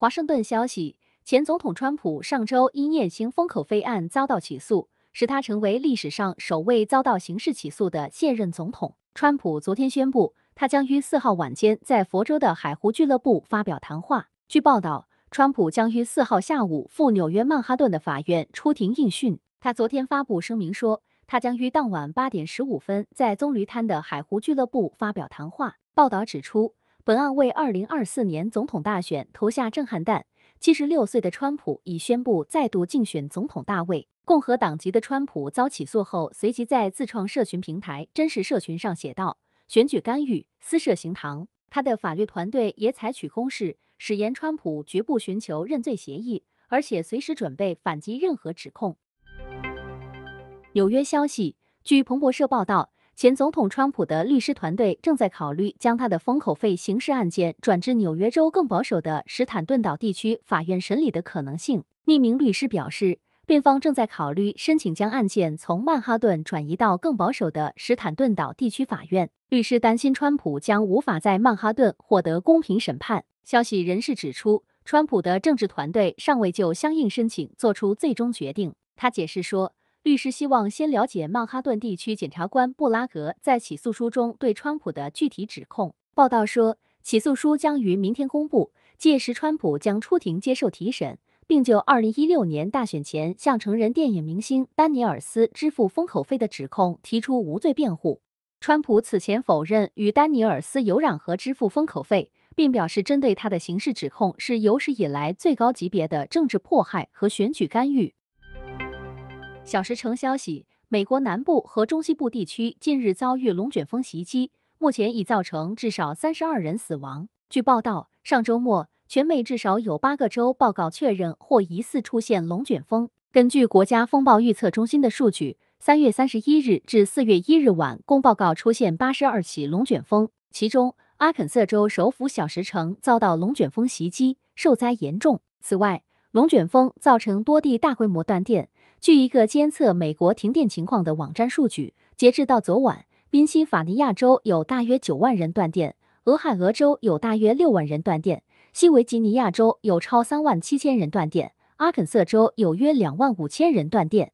华盛顿消息：前总统川普上周因言行封口费案遭到起诉，使他成为历史上首位遭到刑事起诉的现任总统。川普昨天宣布，他将于四号晚间在佛州的海湖俱乐部发表谈话。据报道，川普将于四号下午赴纽约曼哈顿的法院出庭应讯。他昨天发布声明说，他将于当晚八点十五分在棕榈滩的海湖俱乐部发表谈话。报道指出。本案为二零二四年总统大选投下震撼弹。七十六岁的川普已宣布再度竞选总统大位。共和党籍的川普遭起诉后，随即在自创社群平台“真实社群”上写道：“选举干预，私设刑堂。”他的法律团队也采取攻势，誓言川普绝不寻求认罪协议，而且随时准备反击任何指控。纽约消息，据彭博社报道。前总统川普的律师团队正在考虑将他的封口费刑事案件转至纽约州更保守的史坦顿岛地区法院审理的可能性。匿名律师表示，辩方正在考虑申请将案件从曼哈顿转移到更保守的史坦顿岛地区法院。律师担心，川普将无法在曼哈顿获得公平审判。消息人士指出，川普的政治团队尚未就相应申请做出最终决定。他解释说。律师希望先了解曼哈顿地区检察官布拉格在起诉书中对川普的具体指控。报道说，起诉书将于明天公布，届时川普将出庭接受提审，并就2016年大选前向成人电影明星丹尼尔斯支付封口费的指控提出无罪辩护。川普此前否认与丹尼尔斯有染和支付封口费，并表示针对他的刑事指控是有史以来最高级别的政治迫害和选举干预。小时城消息，美国南部和中西部地区近日遭遇龙卷风袭击，目前已造成至少三十二人死亡。据报道，上周末全美至少有八个州报告确认或疑似出现龙卷风。根据国家风暴预测中心的数据，三月三十一日至四月一日晚，共报告出现八十二起龙卷风，其中阿肯色州首府小石城遭到龙卷风袭击，受灾严重。此外，龙卷风造成多地大规模断电。据一个监测美国停电情况的网站数据，截至到昨晚，宾夕法尼亚州有大约九万人断电，俄亥俄州有大约六万人断电，西维吉尼亚州有超三万七千人断电，阿肯色州有约两万五千人断电。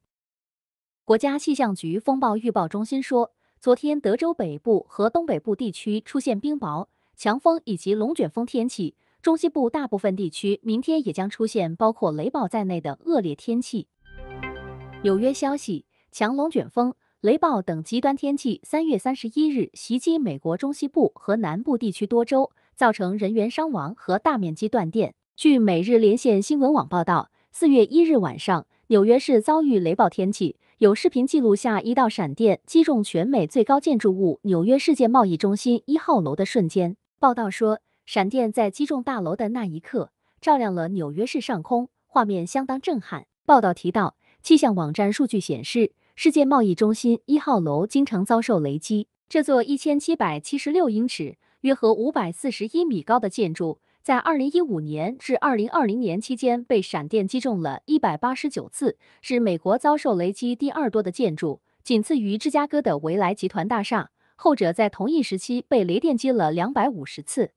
国家气象局风暴预报中心说，昨天德州北部和东北部地区出现冰雹、强风以及龙卷风天气。中西部大部分地区明天也将出现包括雷暴在内的恶劣天气。纽约消息：强龙卷风、雷暴等极端天气，三月三十一日袭击美国中西部和南部地区多州，造成人员伤亡和大面积断电。据每日连线新闻网报道，四月一日晚上，纽约市遭遇雷暴天气，有视频记录下一道闪电击中全美最高建筑物——纽约世界贸易中心一号楼的瞬间。报道说。闪电在击中大楼的那一刻，照亮了纽约市上空，画面相当震撼。报道提到，气象网站数据显示，世界贸易中心一号楼经常遭受雷击。这座一千七百七十六英尺（约合五百四十一米）高的建筑，在二零一五年至二零二零年期间被闪电击中了一百八十九次，是美国遭受雷击第二多的建筑，仅次于芝加哥的维莱集团大厦，后者在同一时期被雷电击了两百五十次。